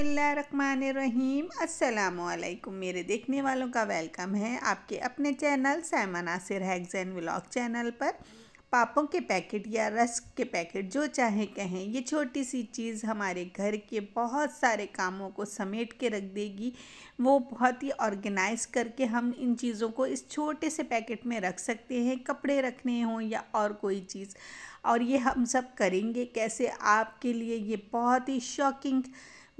रहीम अस्सलाम मेरे देखने वालों का वेलकम है आपके अपने चैनल सैमा नासिर हैगजैन व्लॉग चैनल पर पापों के पैकेट या रस्क के पैकेट जो चाहे कहें ये छोटी सी चीज़ हमारे घर के बहुत सारे कामों को समेट के रख देगी वो बहुत ही ऑर्गेनाइज करके हम इन चीज़ों को इस छोटे से पैकेट में रख सकते हैं कपड़े रखने हों या और कोई चीज़ और ये हम सब करेंगे कैसे आपके लिए ये बहुत ही शॉकिंग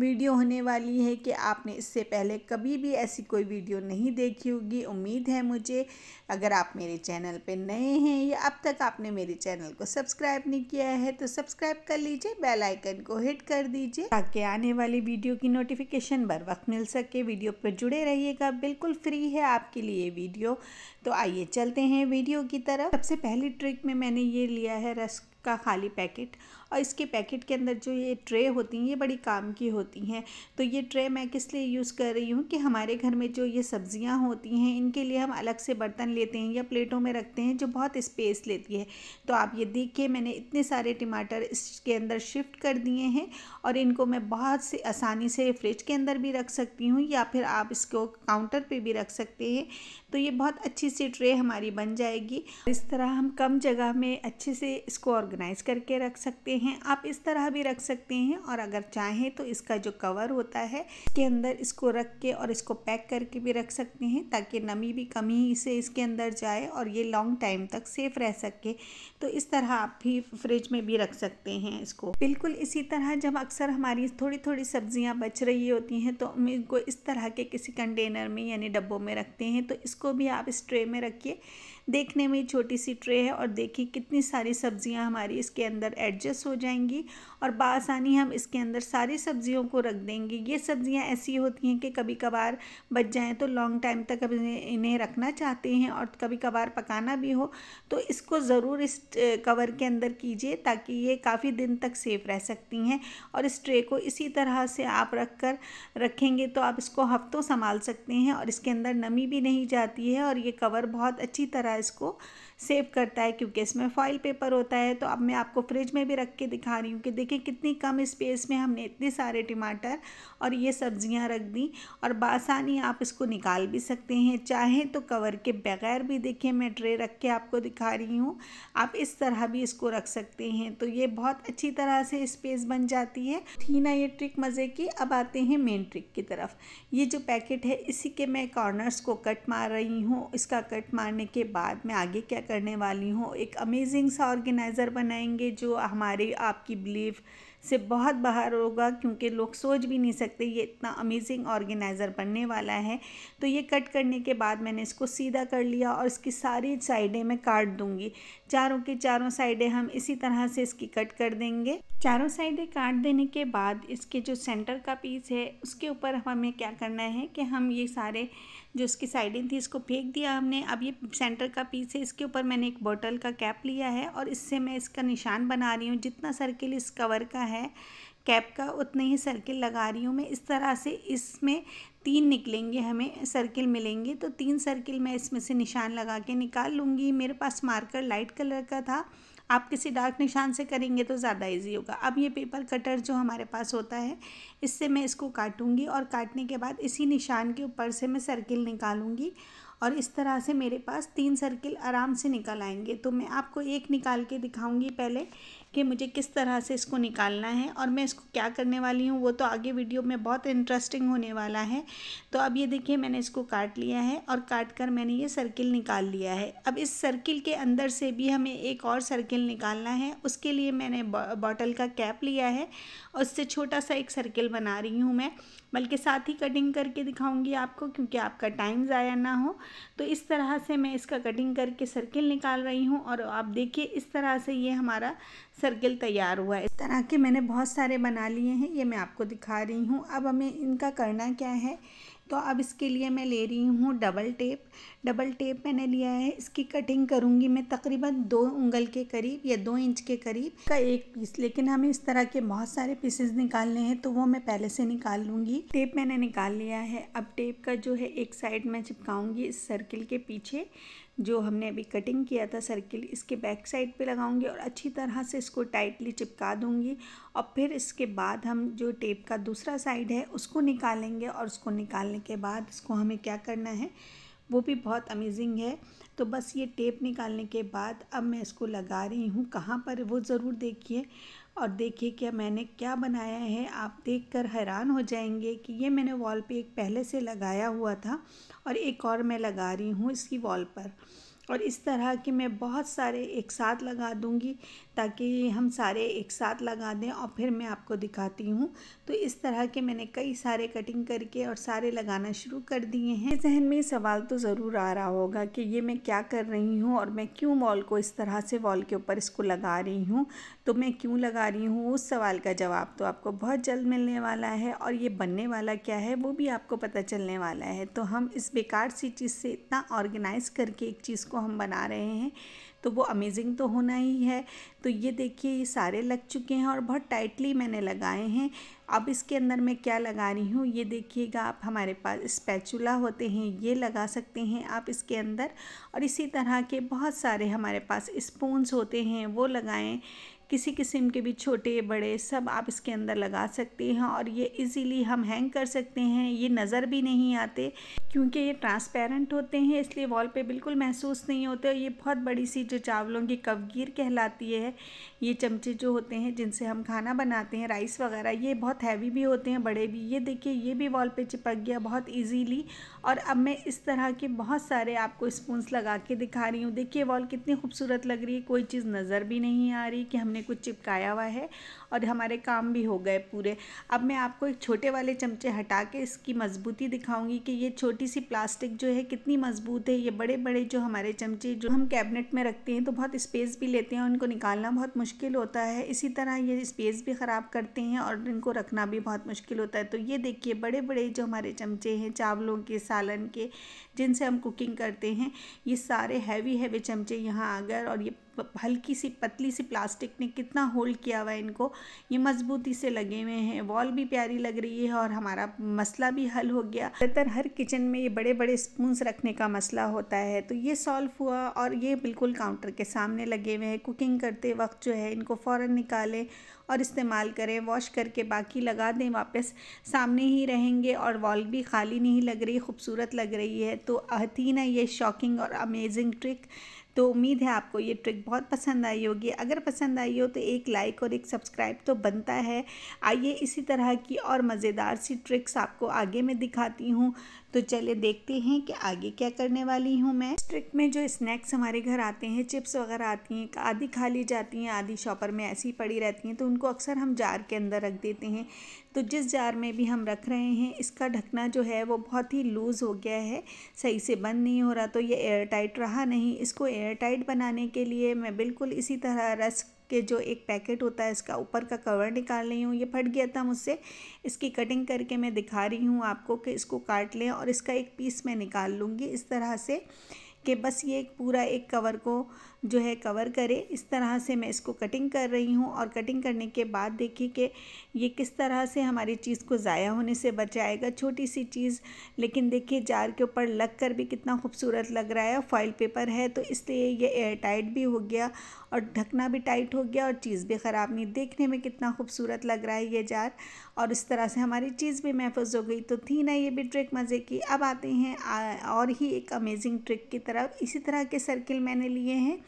वीडियो होने वाली है कि आपने इससे पहले कभी भी ऐसी कोई वीडियो नहीं देखी होगी उम्मीद है मुझे अगर आप मेरे चैनल पर नए हैं या अब तक आपने मेरे चैनल को सब्सक्राइब नहीं किया है तो सब्सक्राइब कर लीजिए बेल आइकन को हिट कर दीजिए ताकि आने वाली वीडियो की नोटिफिकेशन बर वक्त मिल सके वीडियो पर जुड़े रहिएगा बिल्कुल फ्री है आपके लिए वीडियो तो आइए चलते हैं वीडियो की तरफ सबसे पहली ट्रिक में मैंने ये लिया है रस का खाली पैकेट और इसके पैकेट के अंदर जो ये ट्रे होती हैं ये बड़ी काम की होती हैं तो ये ट्रे मैं किस लिए यूज़ कर रही हूँ कि हमारे घर में जो ये सब्ज़ियाँ होती हैं इनके लिए हम अलग से बर्तन लेते हैं या प्लेटों में रखते हैं जो बहुत स्पेस लेती है तो आप ये देखिए मैंने इतने सारे टमाटर इसके अंदर शिफ्ट कर दिए हैं और इनको मैं बहुत से आसानी से फ्रिज के अंदर भी रख सकती हूँ या फिर आप इसको काउंटर पर भी रख सकते हैं तो ये बहुत अच्छी सी ट्रे हमारी बन जाएगी इस तरह हम कम जगह में अच्छे से इसको ऑर्गेनाइज़ करके रख सकते हैं सकते हैं आप इस तरह भी रख सकते हैं और अगर चाहें तो इसका जो कवर होता है इसके अंदर इसको रख के और इसको पैक करके भी रख सकते हैं ताकि नमी भी कम ही से इसके अंदर जाए और ये लॉन्ग टाइम तक सेफ़ रह सके तो इस तरह आप भी फ्रिज में भी रख सकते हैं इसको बिल्कुल इसी तरह जब अक्सर हमारी थोड़ी थोड़ी सब्जियां बच रही होती हैं तो हम इनको इस तरह के किसी कंटेनर में यानी डब्बों में रखते हैं तो इसको भी आप इस ट्रे में रखिए देखने में छोटी सी ट्रे है और देखिए कितनी सारी सब्जियां हमारी इसके अंदर एडजस्ट हो जाएंगी और बासानी हम इसके अंदर सारी सब्जियों को रख देंगे ये सब्जियां ऐसी होती हैं कि कभी कभार बच जाएँ तो लॉन्ग टाइम तक अब इन्हें रखना चाहते हैं और कभी कभार पकाना भी हो तो इसको ज़रूर इस कवर के अंदर कीजिए ताकि ये काफ़ी दिन तक सेफ़ रह सकती हैं और इस ट्रे को इसी तरह से आप रख कर रखेंगे तो आप इसको हफ्तों संभाल सकते हैं और इसके अंदर नमी भी नहीं जाती है और ये कवर बहुत अच्छी तरह है इसको सेव करता है क्योंकि इसमें फॉइल पेपर होता है तो अब मैं आपको फ्रिज में भी रख के दिखा रही हूँ कि देखिए कितनी कम स्पेस में हमने इतने सारे टमाटर और ये सब्जियाँ रख दी और बासानी आप इसको निकाल भी सकते हैं चाहें तो कवर के बगैर भी देखिए मैं ट्रे रख के आपको दिखा रही हूँ आप इस तरह भी इसको रख सकते हैं तो ये बहुत अच्छी तरह से स्पेस बन जाती है थी ना ये ट्रिक मज़े की अब आते हैं मेन ट्रिक की तरफ ये जो पैकेट है इसी के मैं कॉर्नर्स को कट मार रही हूँ इसका कट मारने के बाद बाद में आगे क्या करने वाली हूँ एक अमेजिंग सा ऑर्गेनाइज़र बनाएंगे जो हमारे आपकी बिलीफ से बहुत बाहर होगा क्योंकि लोग सोच भी नहीं सकते ये इतना अमेजिंग ऑर्गेनाइज़र बनने वाला है तो ये कट करने के बाद मैंने इसको सीधा कर लिया और इसकी सारी साइडें मैं काट दूँगी चारों की चारों साइडें हम इसी तरह से इसकी कट कर देंगे चारों साइडें काट देने के बाद इसके जो सेंटर का पीस है उसके ऊपर हमें क्या करना है कि हम ये सारे जो इसकी साइडें थी इसको फेंक दिया हमने अब ये सेंटर का पीस है इसके ऊपर मैंने एक बॉटल का कैप लिया है और इससे मैं इसका निशान बना रही हूँ जितना सर्किल इस कवर का है कैप का उतने ही सर्किल लगा रही हूँ मैं इस तरह से इसमें तीन निकलेंगे हमें सर्किल मिलेंगे तो तीन सर्किल मैं इसमें से निशान लगा के निकाल लूँगी मेरे पास मार्कर लाइट कलर का था आप किसी डार्क निशान से करेंगे तो ज़्यादा इजी होगा अब ये पेपर कटर जो हमारे पास होता है इससे मैं इसको काटूंगी और काटने के बाद इसी निशान के ऊपर से मैं सर्किल निकालूंगी और इस तरह से मेरे पास तीन सर्किल आराम से निकल आएंगे तो मैं आपको एक निकाल के दिखाऊंगी पहले कि मुझे किस तरह से इसको निकालना है और मैं इसको क्या करने वाली हूँ वो तो आगे वीडियो में बहुत इंटरेस्टिंग होने वाला है तो अब ये देखिए मैंने इसको काट लिया है और काट कर मैंने ये सर्किल निकाल लिया है अब इस सर्किल के अंदर से भी हमें एक और सर्किल निकालना है उसके लिए मैंने बॉटल का कैप लिया है और उससे छोटा सा एक सर्किल बना रही हूँ मैं बल्कि साथ ही कटिंग करके दिखाऊंगी आपको क्योंकि आपका टाइम ज़ाया ना हो तो इस तरह से मैं इसका कटिंग करके सर्किल निकाल रही हूँ और आप देखिए इस तरह से ये हमारा सर्किल तैयार हुआ है इस तरह के मैंने बहुत सारे बना लिए हैं ये मैं आपको दिखा रही हूँ अब हमें इनका करना क्या है तो अब इसके लिए मैं ले रही हूँ डबल टेप डबल टेप मैंने लिया है इसकी कटिंग करूँगी मैं तकरीबन दो उंगल के करीब या दो इंच के करीब का एक पीस लेकिन हमें इस तरह के बहुत सारे पीसेस निकालने हैं तो वो मैं पहले से निकाल लूँगी टेप मैंने निकाल लिया है अब टेप का जो है एक साइड मैं चिपकाऊँगी इस सर्किल के पीछे जो हमने अभी कटिंग किया था सर्किल इसके बैक साइड पे लगाऊंगी और अच्छी तरह से इसको टाइटली चिपका दूंगी और फिर इसके बाद हम जो टेप का दूसरा साइड है उसको निकालेंगे और उसको निकालने के बाद इसको हमें क्या करना है वो भी बहुत अमेजिंग है तो बस ये टेप निकालने के बाद अब मैं इसको लगा रही हूँ कहाँ पर वो ज़रूर देखिए और देखिए क्या मैंने क्या बनाया है आप देखकर हैरान हो जाएंगे कि ये मैंने वॉल पे एक पहले से लगाया हुआ था और एक और मैं लगा रही हूँ इसकी वॉल पर और इस तरह के मैं बहुत सारे एक साथ लगा दूंगी ताकि हम सारे एक साथ लगा दें और फिर मैं आपको दिखाती हूँ तो इस तरह के मैंने कई सारे कटिंग करके और सारे लगाना शुरू कर दिए हैं जहन में सवाल तो ज़रूर आ रहा होगा कि ये मैं क्या कर रही हूँ और मैं क्यों वॉल को इस तरह से वॉल के ऊपर इसको लगा रही हूँ तो मैं क्यों लगा रही हूँ उस सवाल का जवाब तो आपको बहुत जल्द मिलने वाला है और ये बनने वाला क्या है वो भी आपको पता चलने वाला है तो हम इस बेकार सी चीज़ से इतना ऑर्गेनाइज़ करके एक चीज़ को जिसको हम बना रहे हैं तो वो अमेजिंग तो होना ही है तो ये देखिए ये सारे लग चुके हैं और बहुत टाइटली मैंने लगाए हैं अब इसके अंदर मैं क्या लगा रही हूँ ये देखिएगा आप हमारे पास स्पैचुला होते हैं ये लगा सकते हैं आप इसके अंदर और इसी तरह के बहुत सारे हमारे पास स्पून्स होते हैं वो लगाएं किसी किस्म के भी छोटे बड़े सब आप इसके अंदर लगा सकते हैं और ये इजीली हम हैंग कर सकते हैं ये नज़र भी नहीं आते क्योंकि ये ट्रांसपेरेंट होते हैं इसलिए वॉल पे बिल्कुल महसूस नहीं होते और ये बहुत बड़ी सी जो चावलों की कवगीर कहलाती है ये चमचे जो होते हैं जिनसे हम खाना बनाते हैं राइस वगैरह ये बहुत हैवी भी होते हैं बड़े भी ये देखिए ये भी वॉल पर चिपक गया बहुत ईजीली और अब मैं इस तरह के बहुत सारे आपको स्पून्स लगा के दिखा रही हूँ देखिए वॉल कितनी खूबसूरत लग रही है कोई चीज़ नज़र भी नहीं आ रही कि हमने हमने कुछ चिपकाया हुआ है और हमारे काम भी हो गए पूरे अब मैं आपको एक छोटे वाले चमचे हटा के इसकी मजबूती दिखाऊंगी कि ये छोटी सी प्लास्टिक जो है कितनी मजबूत है ये बड़े बड़े जो हमारे चमचे जो हम कैबिनेट में रखते हैं तो बहुत स्पेस भी लेते हैं उनको निकालना बहुत मुश्किल होता है इसी तरह ये स्पेस भी ख़राब करते हैं और इनको रखना भी बहुत मुश्किल होता है तो ये देखिए बड़े बड़े जो हमारे चमचे हैं चावलों के सालन के जिनसे हम कुकिंग करते हैं ये सारे हैवी हैवी चमचे यहाँ आ गए और ये हल्की सी पतली सी प्लास्टिक ने कितना होल्ड किया हुआ है इनको ये मजबूती से लगे हुए हैं वॉल भी प्यारी लग रही है और हमारा मसला भी हल हो गया ज़्यादातर हर किचन में ये बड़े बड़े स्पूंस रखने का मसला होता है तो ये सॉल्व हुआ और ये बिल्कुल काउंटर के सामने लगे हुए हैं कुकिंग करते वक्त जो है इनको फ़ौर निकालें और इस्तेमाल करें वॉश करके बाकी लगा दें वापस सामने ही रहेंगे और वॉल भी खाली नहीं लग रही खूबसूरत लग रही है तो थी ना ये शॉकिंग और अमेजिंग ट्रिक तो उम्मीद है आपको ये ट्रिक बहुत पसंद आई होगी अगर पसंद आई हो तो एक लाइक और एक सब्सक्राइब तो बनता है आइए इसी तरह की और मज़ेदार सी ट्रिक्स आपको आगे मैं दिखाती हूँ तो चलिए देखते हैं कि आगे क्या करने वाली हूँ मैं स्ट्रिक में जो स्नैक्स हमारे घर आते हैं चिप्स वगैरह आती हैं आधी खा ली जाती हैं आधी शॉपर में ऐसी पड़ी रहती हैं तो उनको अक्सर हम जार के अंदर रख देते हैं तो जिस जार में भी हम रख रहे हैं इसका ढकना जो है वो बहुत ही लूज़ हो गया है सही से बंद नहीं हो रहा तो ये एयर टाइट रहा नहीं इसको एयर टाइट बनाने के लिए मैं बिल्कुल इसी तरह रस्क के जो एक पैकेट होता है इसका ऊपर का कवर निकाल रही हूँ ये फट गया था मुझसे इसकी कटिंग करके मैं दिखा रही हूँ आपको कि इसको काट लें और इसका एक पीस मैं निकाल लूँगी इस तरह से कि बस ये एक पूरा एक कवर को जो है कवर करे इस तरह से मैं इसको कटिंग कर रही हूँ और कटिंग करने के बाद देखिए कि ये किस तरह से हमारी चीज़ को ज़ाया होने से बचाएगा छोटी सी चीज़ लेकिन देखिए जार के ऊपर लग कर भी कितना खूबसूरत लग रहा है फॉइल पेपर है तो इसलिए ये एयर टाइट भी हो गया और ढकना भी टाइट हो गया और चीज़ भी ख़राब नहीं देखने में कितना खूबसूरत लग रहा है ये जार और इस तरह से हमारी चीज़ भी महफूज हो गई तो थी ना ये भी ट्रिक मज़े की अब आते हैं और ही एक अमेजिंग ट्रिक की तरफ इसी तरह के सर्किल मैंने लिए हैं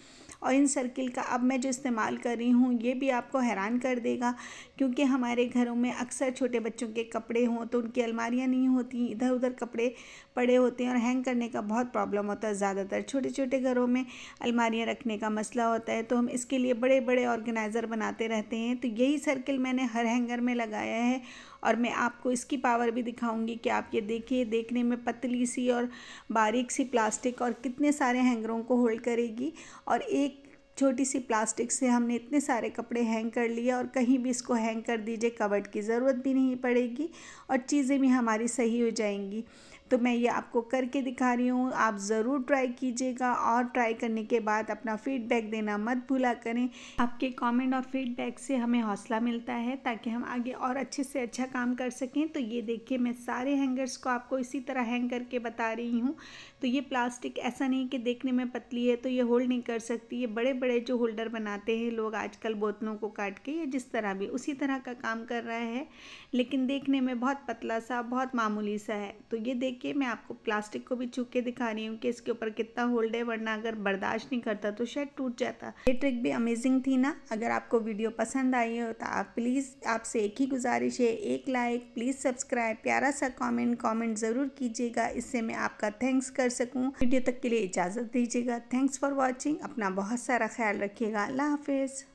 और इन सर्किल का अब मैं जो इस्तेमाल कर रही हूँ ये भी आपको हैरान कर देगा क्योंकि हमारे घरों में अक्सर छोटे बच्चों के कपड़े हों तो उनकी अलमारियाँ नहीं होती इधर उधर कपड़े पड़े होते हैं और हैंग करने का बहुत प्रॉब्लम होता है ज़्यादातर छोटे छोटे घरों में अलमारियाँ रखने का मसला होता है तो हम इसके लिए बड़े बड़े ऑर्गेनाइज़र बनाते रहते हैं तो यही सर्किल मैंने हर हैंगर में लगाया है और मैं आपको इसकी पावर भी दिखाऊंगी कि आप ये देखिए देखने में पतली सी और बारीक सी प्लास्टिक और कितने सारे हैंगरों को होल्ड करेगी और एक छोटी सी प्लास्टिक से हमने इतने सारे कपड़े हैंग कर लिए और कहीं भी इसको हैंग कर दीजिए कवर्ड की ज़रूरत भी नहीं पड़ेगी और चीज़ें भी हमारी सही हो जाएंगी तो मैं ये आपको करके दिखा रही हूँ आप ज़रूर ट्राई कीजिएगा और ट्राई करने के बाद अपना फीडबैक देना मत भूला करें आपके कमेंट और फीडबैक से हमें हौसला मिलता है ताकि हम आगे और अच्छे से अच्छा काम कर सकें तो ये देखिए मैं सारे हैंगर्स को आपको इसी तरह हैंग करके बता रही हूँ तो ये प्लास्टिक ऐसा नहीं कि देखने में पतली है तो ये होल्ड नहीं कर सकती ये बड़े बड़े जो होल्डर बनाते हैं लोग आजकल बोतलों को काट के या जिस तरह भी उसी तरह का काम कर रहा है लेकिन देखने में बहुत पतला सा बहुत मामूली सा है तो ये देख देखिए मैं आपको प्लास्टिक को भी चूक के दिखा रही हूँ कि इसके ऊपर कितना होल्ड है वरना अगर बर्दाश्त नहीं करता तो शायद टूट जाता ये ट्रिक भी अमेजिंग थी ना अगर आपको वीडियो पसंद आई हो तो आप प्लीज़ आपसे एक ही गुजारिश है एक लाइक प्लीज़ सब्सक्राइब प्यारा सा कॉमेंट कॉमेंट ज़रूर कीजिएगा इससे मैं आपका थैंक्स कर सकूँ वीडियो तक के लिए इजाज़त दीजिएगा थैंक्स फॉर वॉचिंग अपना बहुत सारा ख्याल रखिएगा अल्लाह हाफिज़